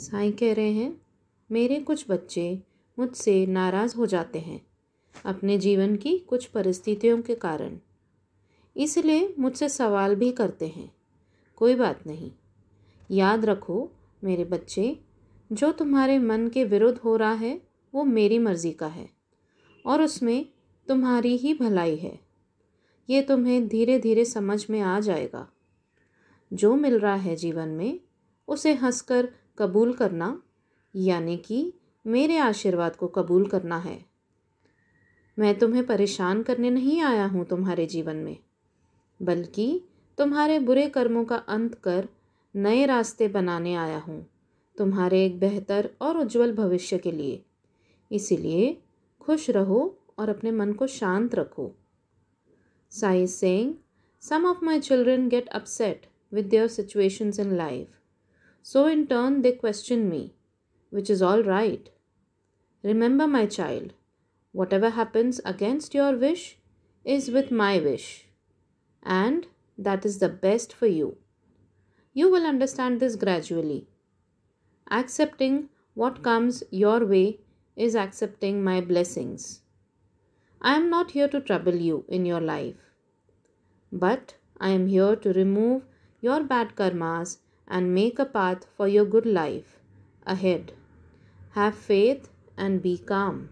साईं कह रहे हैं मेरे कुछ बच्चे मुझसे नाराज़ हो जाते हैं अपने जीवन की कुछ परिस्थितियों के कारण इसलिए मुझसे सवाल भी करते हैं कोई बात नहीं याद रखो मेरे बच्चे जो तुम्हारे मन के विरुद्ध हो रहा है वो मेरी मर्ज़ी का है और उसमें तुम्हारी ही भलाई है ये तुम्हें धीरे धीरे समझ में आ जाएगा जो मिल रहा है जीवन में उसे हंसकर कबूल करना यानी कि मेरे आशीर्वाद को कबूल करना है मैं तुम्हें परेशान करने नहीं आया हूँ तुम्हारे जीवन में बल्कि तुम्हारे बुरे कर्मों का अंत कर नए रास्ते बनाने आया हूँ तुम्हारे एक बेहतर और उज्जवल भविष्य के लिए इसीलिए खुश रहो और अपने मन को शांत रखो साई सेंग some of my children get upset with your situations in life So, in turn, they question me, which is all right. Remember, my child, whatever happens against your wish is with my wish, and that is the best for you. You will understand this gradually. Accepting what comes your way is accepting my blessings. I am not here to trouble you in your life, but I am here to remove your bad karmas and make a path for your good life ahead. Have faith and be calm.